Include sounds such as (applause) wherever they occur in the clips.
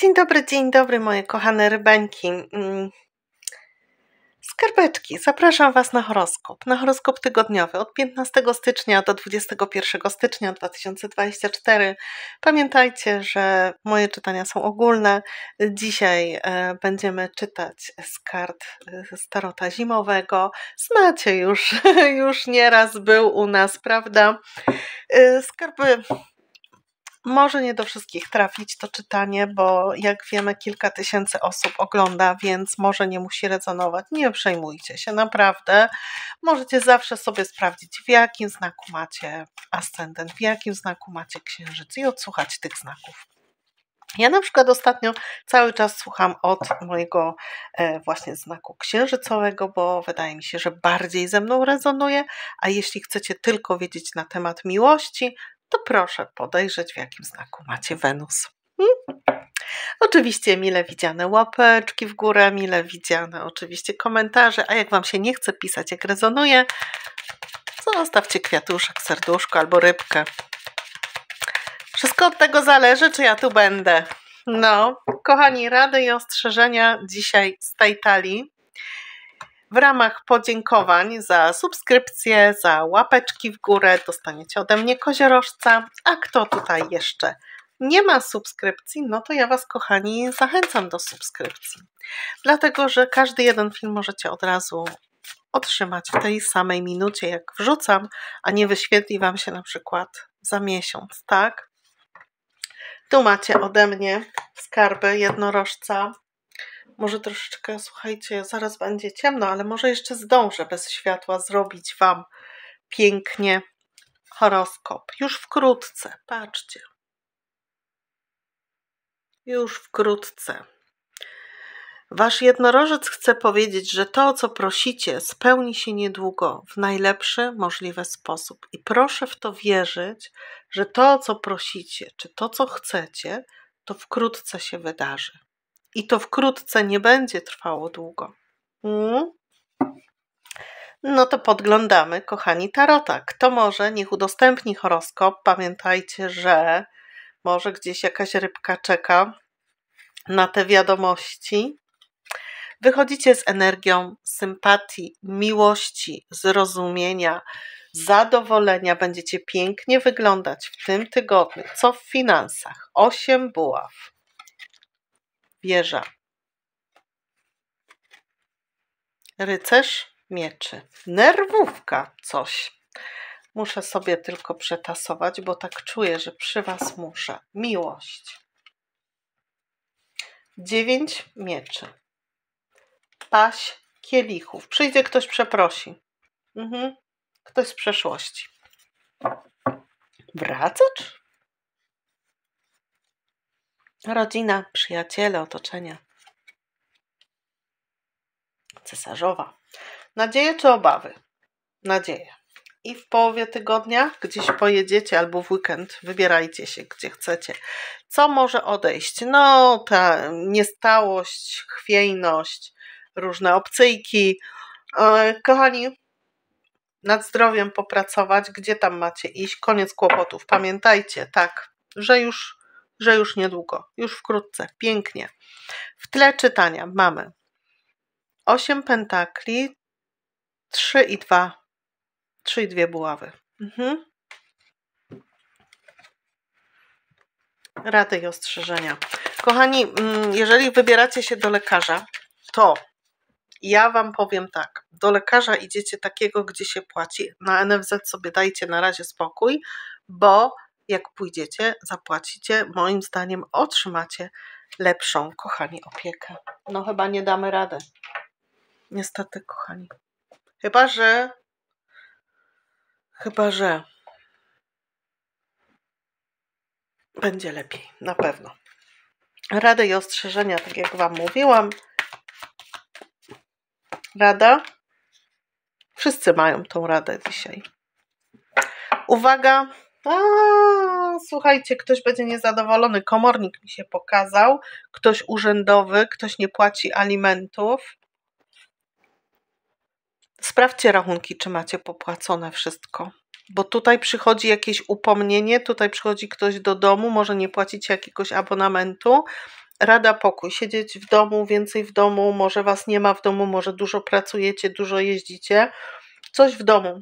Dzień dobry, dzień dobry moje kochane rybańki. Mm. Skarbeczki. zapraszam Was na horoskop. Na horoskop tygodniowy od 15 stycznia do 21 stycznia 2024. Pamiętajcie, że moje czytania są ogólne. Dzisiaj e, będziemy czytać z kart starota e, zimowego. Znacie już, (laughs) już nieraz był u nas, prawda? E, Skarby może nie do wszystkich trafić to czytanie, bo jak wiemy, kilka tysięcy osób ogląda, więc może nie musi rezonować. Nie przejmujcie się, naprawdę. Możecie zawsze sobie sprawdzić, w jakim znaku macie ascendent, w jakim znaku macie księżyc i odsłuchać tych znaków. Ja na przykład ostatnio cały czas słucham od mojego e, właśnie znaku księżycowego, bo wydaje mi się, że bardziej ze mną rezonuje. A jeśli chcecie tylko wiedzieć na temat miłości, to proszę podejrzeć, w jakim znaku macie Wenus. Hmm? Oczywiście mile widziane łapeczki w górę, mile widziane oczywiście komentarze, a jak Wam się nie chce pisać, jak rezonuje, zostawcie kwiatuszek, serduszko albo rybkę. Wszystko od tego zależy, czy ja tu będę. No, kochani, rady i ostrzeżenia dzisiaj z tej talii. W ramach podziękowań za subskrypcję, za łapeczki w górę dostaniecie ode mnie koziorożca. A kto tutaj jeszcze nie ma subskrypcji, no to ja Was, kochani, zachęcam do subskrypcji. Dlatego, że każdy jeden film możecie od razu otrzymać w tej samej minucie, jak wrzucam, a nie wyświetli Wam się na przykład za miesiąc, tak? Tu macie ode mnie skarby jednorożca. Może troszeczkę, słuchajcie, zaraz będzie ciemno, ale może jeszcze zdążę bez światła zrobić Wam pięknie horoskop. Już wkrótce, patrzcie. Już wkrótce. Wasz jednorożec chce powiedzieć, że to, o co prosicie, spełni się niedługo w najlepszy możliwy sposób. I proszę w to wierzyć, że to, o co prosicie, czy to, co chcecie, to wkrótce się wydarzy. I to wkrótce nie będzie trwało długo. Hmm? No to podglądamy, kochani tarota. Kto może, niech udostępni horoskop. Pamiętajcie, że może gdzieś jakaś rybka czeka na te wiadomości. Wychodzicie z energią sympatii, miłości, zrozumienia, zadowolenia. Będziecie pięknie wyglądać w tym tygodniu, co w finansach. Osiem buław wieża. Rycerz mieczy. Nerwówka coś. Muszę sobie tylko przetasować, bo tak czuję, że przy Was muszę. Miłość. Dziewięć mieczy. Paś kielichów. Przyjdzie ktoś, przeprosi. Mhm. Ktoś z przeszłości. Wracacz? Rodzina, przyjaciele, otoczenie. Cesarzowa. Nadzieje czy obawy? Nadzieje. I w połowie tygodnia gdzieś pojedziecie albo w weekend, wybierajcie się gdzie chcecie. Co może odejść? No, ta niestałość, chwiejność, różne obcyjki. E, kochani, nad zdrowiem popracować, gdzie tam macie iść, koniec kłopotów. Pamiętajcie, tak, że już że już niedługo, już wkrótce, pięknie. W tle czytania mamy 8 pentakli, 3 i 2, 3 i 2 buławy. Mhm. Rady i ostrzeżenia. Kochani, mm, jeżeli wybieracie się do lekarza, to ja Wam powiem tak, do lekarza idziecie takiego, gdzie się płaci. Na NFZ sobie dajcie na razie spokój, bo jak pójdziecie, zapłacicie, moim zdaniem otrzymacie lepszą, kochani, opiekę. No chyba nie damy rady. Niestety, kochani. Chyba, że. Chyba, że. Będzie lepiej, na pewno. Rady i ostrzeżenia, tak jak Wam mówiłam. Rada. Wszyscy mają tą radę dzisiaj. Uwaga, a, słuchajcie, ktoś będzie niezadowolony. Komornik mi się pokazał, ktoś urzędowy, ktoś nie płaci alimentów. Sprawdźcie rachunki, czy macie popłacone wszystko. Bo tutaj przychodzi jakieś upomnienie, tutaj przychodzi ktoś do domu, może nie płacić jakiegoś abonamentu. Rada pokój, siedzieć w domu, więcej w domu, może was nie ma w domu, może dużo pracujecie, dużo jeździcie. Coś w domu,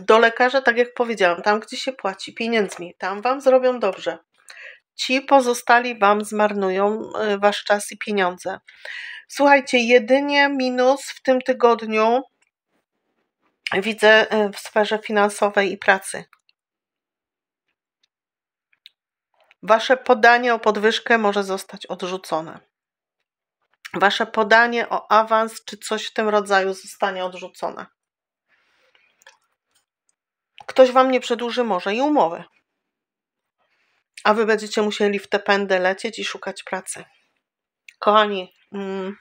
do lekarza, tak jak powiedziałam, tam gdzie się płaci pieniędzmi, tam wam zrobią dobrze. Ci pozostali wam zmarnują y, wasz czas i pieniądze. Słuchajcie, jedynie minus w tym tygodniu widzę y, w sferze finansowej i pracy. Wasze podanie o podwyżkę może zostać odrzucone. Wasze podanie o awans czy coś w tym rodzaju zostanie odrzucone. Ktoś wam nie przedłuży może i umowy. A wy będziecie musieli w te pędy lecieć i szukać pracy. Kochani, mm,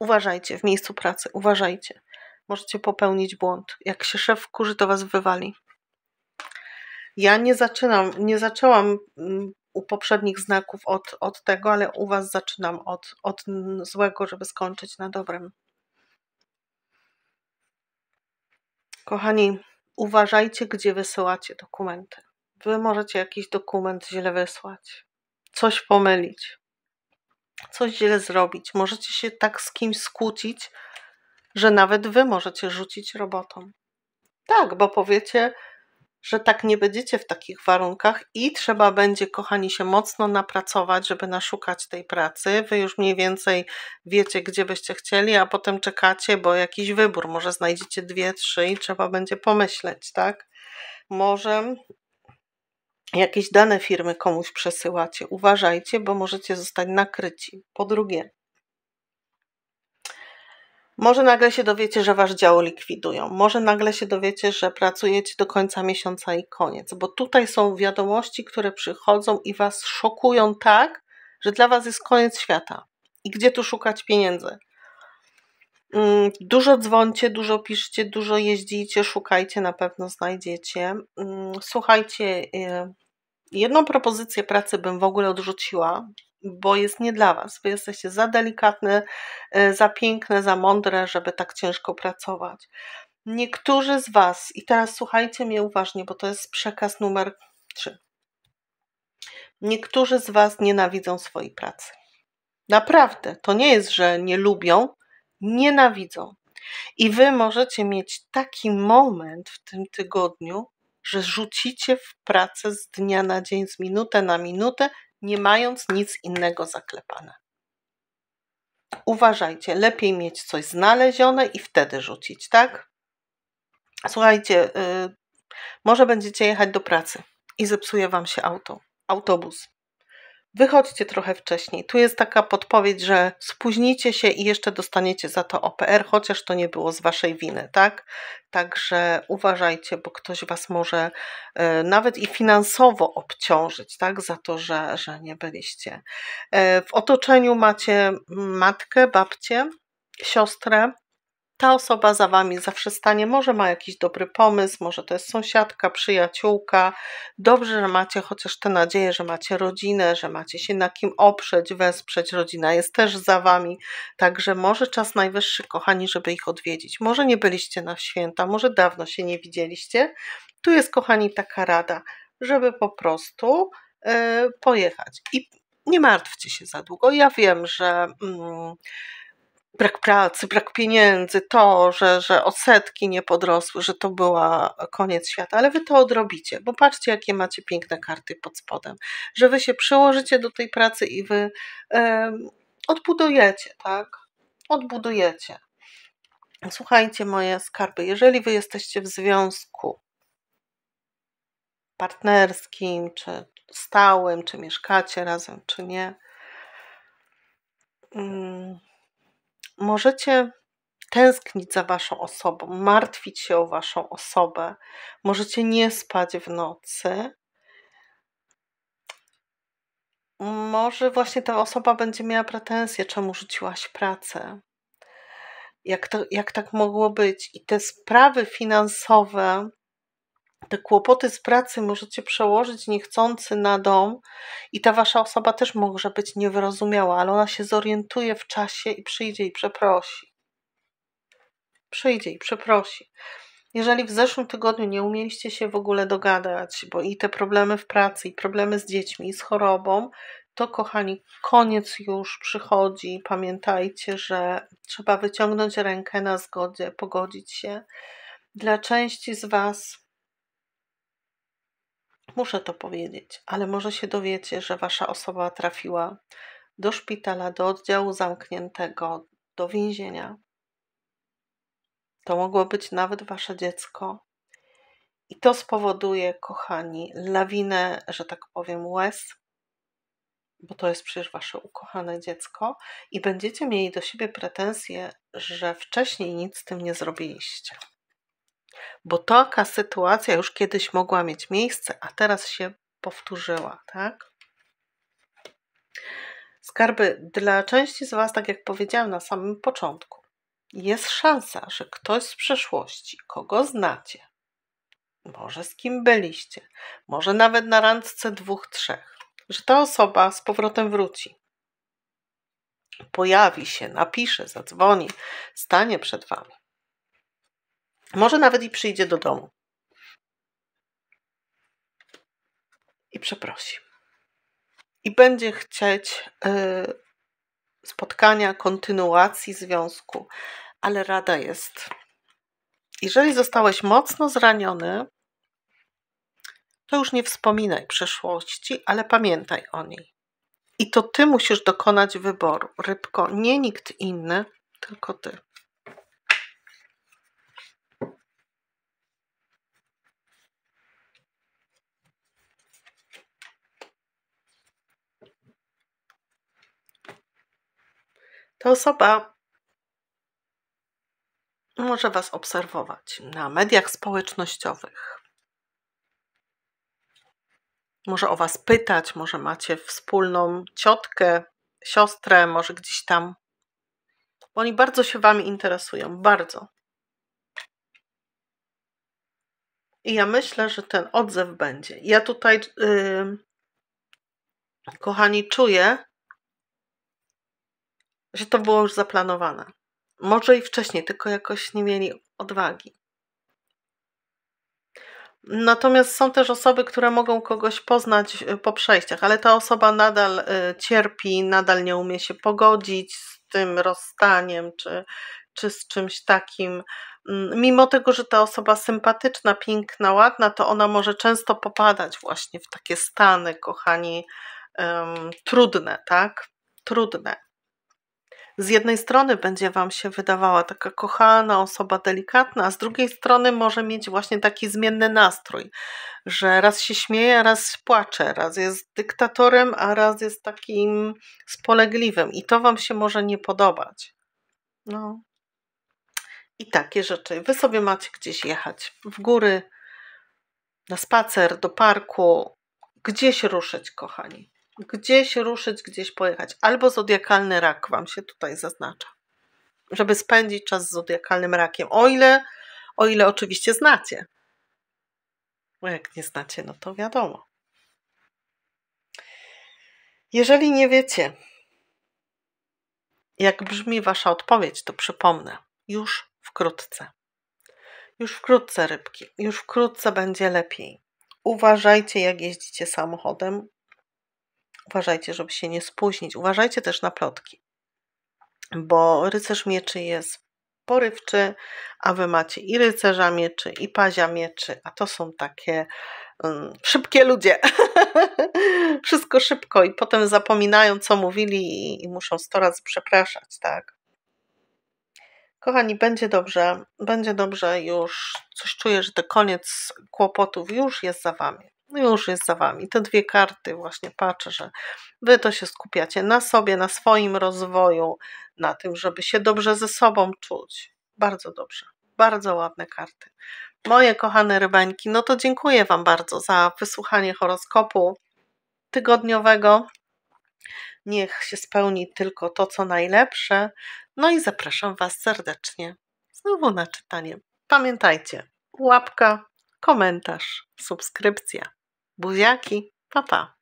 uważajcie w miejscu pracy, uważajcie. Możecie popełnić błąd. Jak się szef kurzy, to was wywali. Ja nie zaczynam, nie zaczęłam mm, u poprzednich znaków od, od tego, ale u was zaczynam od, od złego, żeby skończyć na dobrem. Kochani, uważajcie, gdzie wysyłacie dokumenty. Wy możecie jakiś dokument źle wysłać, coś pomylić, coś źle zrobić. Możecie się tak z kimś skłócić, że nawet wy możecie rzucić robotom. Tak, bo powiecie, że tak nie będziecie w takich warunkach i trzeba będzie, kochani, się mocno napracować, żeby naszukać tej pracy. Wy już mniej więcej wiecie, gdzie byście chcieli, a potem czekacie, bo jakiś wybór, może znajdziecie dwie, trzy i trzeba będzie pomyśleć, tak? Może jakieś dane firmy komuś przesyłacie. Uważajcie, bo możecie zostać nakryci. Po drugie, może nagle się dowiecie, że wasz dział likwidują. Może nagle się dowiecie, że pracujecie do końca miesiąca i koniec, bo tutaj są wiadomości, które przychodzą i was szokują tak, że dla was jest koniec świata. I gdzie tu szukać pieniędzy? Mm, dużo dzwoncie, dużo piszcie, dużo jeździcie, szukajcie, na pewno znajdziecie. Mm, słuchajcie, y, jedną propozycję pracy bym w ogóle odrzuciła, bo jest nie dla Was. Wy jesteście za delikatne, e, za piękne, za mądre, żeby tak ciężko pracować. Niektórzy z Was, i teraz słuchajcie mnie uważnie, bo to jest przekaz numer 3. Niektórzy z Was nienawidzą swojej pracy. Naprawdę, to nie jest, że nie lubią, nienawidzą. I Wy możecie mieć taki moment w tym tygodniu, że rzucicie w pracę z dnia na dzień, z minutę na minutę nie mając nic innego zaklepane. Uważajcie, lepiej mieć coś znalezione i wtedy rzucić, tak? Słuchajcie, yy, może będziecie jechać do pracy i zepsuje wam się auto, autobus wychodźcie trochę wcześniej. Tu jest taka podpowiedź, że spóźnicie się i jeszcze dostaniecie za to OPR, chociaż to nie było z waszej winy, tak? Także uważajcie, bo ktoś was może e, nawet i finansowo obciążyć, tak? Za to, że, że nie byliście. E, w otoczeniu macie matkę, babcię, siostrę, ta osoba za wami zawsze stanie, może ma jakiś dobry pomysł, może to jest sąsiadka, przyjaciółka. Dobrze, że macie chociaż tę nadzieję, że macie rodzinę, że macie się na kim oprzeć, wesprzeć. Rodzina jest też za wami, także może czas najwyższy, kochani, żeby ich odwiedzić. Może nie byliście na święta, może dawno się nie widzieliście. Tu jest, kochani, taka rada, żeby po prostu yy, pojechać. I nie martwcie się za długo. Ja wiem, że. Yy, brak pracy, brak pieniędzy, to, że, że odsetki nie podrosły, że to była koniec świata, ale wy to odrobicie, bo patrzcie, jakie macie piękne karty pod spodem, że wy się przyłożycie do tej pracy i wy e, odbudujecie, tak? Odbudujecie. Słuchajcie, moje skarby, jeżeli wy jesteście w związku partnerskim, czy stałym, czy mieszkacie razem, czy nie, mm, możecie tęsknić za waszą osobą, martwić się o waszą osobę, możecie nie spać w nocy. Może właśnie ta osoba będzie miała pretensje, czemu rzuciłaś pracę. Jak, to, jak tak mogło być? I te sprawy finansowe te kłopoty z pracy możecie przełożyć niechcący na dom i ta wasza osoba też może być niewyrozumiała, ale ona się zorientuje w czasie i przyjdzie i przeprosi. Przyjdzie i przeprosi. Jeżeli w zeszłym tygodniu nie umieliście się w ogóle dogadać, bo i te problemy w pracy, i problemy z dziećmi, i z chorobą, to kochani, koniec już przychodzi. Pamiętajcie, że trzeba wyciągnąć rękę na zgodzie, pogodzić się. Dla części z Was Muszę to powiedzieć, ale może się dowiecie, że wasza osoba trafiła do szpitala, do oddziału zamkniętego, do więzienia. To mogło być nawet wasze dziecko. I to spowoduje, kochani, lawinę, że tak powiem, łez, bo to jest przecież wasze ukochane dziecko, i będziecie mieli do siebie pretensje, że wcześniej nic z tym nie zrobiliście bo taka sytuacja już kiedyś mogła mieć miejsce, a teraz się powtórzyła, tak? Skarby, dla części z Was, tak jak powiedziałam na samym początku, jest szansa, że ktoś z przeszłości, kogo znacie, może z kim byliście, może nawet na randce dwóch, trzech, że ta osoba z powrotem wróci. Pojawi się, napisze, zadzwoni, stanie przed Wami. Może nawet i przyjdzie do domu. I przeprosi. I będzie chcieć yy, spotkania, kontynuacji związku, ale rada jest. Jeżeli zostałeś mocno zraniony, to już nie wspominaj przeszłości, ale pamiętaj o niej. I to ty musisz dokonać wyboru, rybko, nie nikt inny, tylko ty. Ta osoba może Was obserwować na mediach społecznościowych. Może o Was pytać, może macie wspólną ciotkę, siostrę, może gdzieś tam. Bo oni bardzo się Wami interesują, bardzo. I ja myślę, że ten odzew będzie. Ja tutaj, yy, kochani, czuję, że to było już zaplanowane. Może i wcześniej, tylko jakoś nie mieli odwagi. Natomiast są też osoby, które mogą kogoś poznać y, po przejściach, ale ta osoba nadal y, cierpi, nadal nie umie się pogodzić z tym rozstaniem czy, czy z czymś takim. Mm, mimo tego, że ta osoba sympatyczna, piękna, ładna, to ona może często popadać właśnie w takie stany, kochani, um, trudne, tak? Trudne z jednej strony będzie Wam się wydawała taka kochana osoba delikatna, a z drugiej strony może mieć właśnie taki zmienny nastrój, że raz się śmieje, raz płacze, raz jest dyktatorem, a raz jest takim spolegliwym i to Wam się może nie podobać. No. I takie rzeczy. Wy sobie macie gdzieś jechać w góry, na spacer, do parku, gdzieś ruszyć, kochani gdzieś ruszyć, gdzieś pojechać. Albo zodiakalny rak Wam się tutaj zaznacza, żeby spędzić czas z zodiakalnym rakiem, o ile, o ile oczywiście znacie. Bo jak nie znacie, no to wiadomo. Jeżeli nie wiecie, jak brzmi Wasza odpowiedź, to przypomnę, już wkrótce. Już wkrótce rybki, już wkrótce będzie lepiej. Uważajcie, jak jeździcie samochodem, Uważajcie, żeby się nie spóźnić. Uważajcie też na plotki, bo rycerz mieczy jest porywczy, a wy macie i rycerza mieczy, i pazia mieczy, a to są takie um, szybkie ludzie. (laughs) Wszystko szybko i potem zapominają, co mówili i, i muszą sto razy przepraszać, tak? Kochani, będzie dobrze, będzie dobrze już. Coś czuję, że to koniec kłopotów już jest za wami. No już jest za wami. Te dwie karty, właśnie patrzę, że wy to się skupiacie na sobie, na swoim rozwoju, na tym, żeby się dobrze ze sobą czuć. Bardzo dobrze, bardzo ładne karty. Moje kochane rybańki, no to dziękuję Wam bardzo za wysłuchanie horoskopu tygodniowego. Niech się spełni tylko to, co najlepsze. No i zapraszam Was serdecznie znowu na czytanie. Pamiętajcie, łapka, komentarz, subskrypcja. Buziaki, papa. Pa.